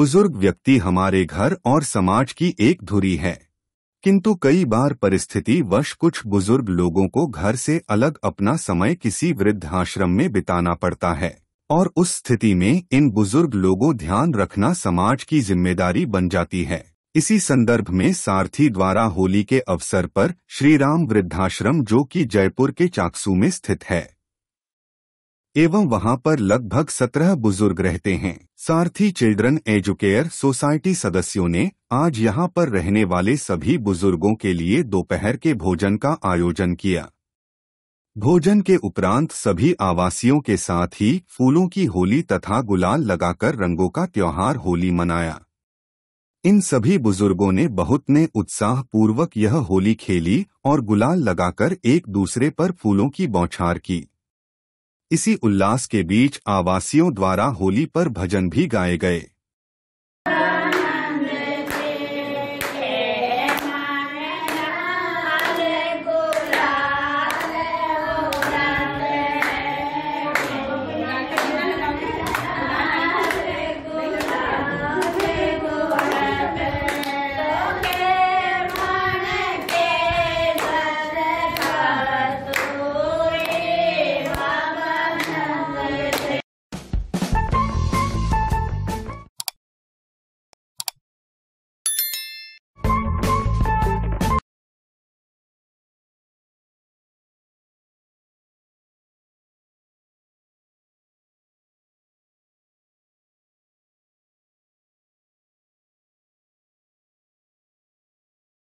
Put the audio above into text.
बुजुर्ग व्यक्ति हमारे घर और समाज की एक धुरी है किंतु कई बार परिस्थिति वश कुछ बुजुर्ग लोगों को घर से अलग अपना समय किसी वृद्धाश्रम में बिताना पड़ता है और उस स्थिति में इन बुजुर्ग लोगों ध्यान रखना समाज की जिम्मेदारी बन जाती है इसी संदर्भ में सारथी द्वारा होली के अवसर पर श्रीराम वृद्धाश्रम जो कि जयपुर के चाकसू में स्थित है एवं वहां पर लगभग सत्रह बुजुर्ग रहते हैं सारथी चिल्ड्रन एजुकेयर सोसाइटी सदस्यों ने आज यहां पर रहने वाले सभी बुजुर्गों के लिए दोपहर के भोजन का आयोजन किया भोजन के उपरांत सभी आवासियों के साथ ही फूलों की होली तथा गुलाल लगाकर रंगों का त्योहार होली मनाया इन सभी बुजुर्गों ने बहुत ने उत्साह पूर्वक यह होली खेली और गुलाल लगाकर एक दूसरे पर फूलों की बौछार की इसी उल्लास के बीच आवासियों द्वारा होली पर भजन भी गाए गए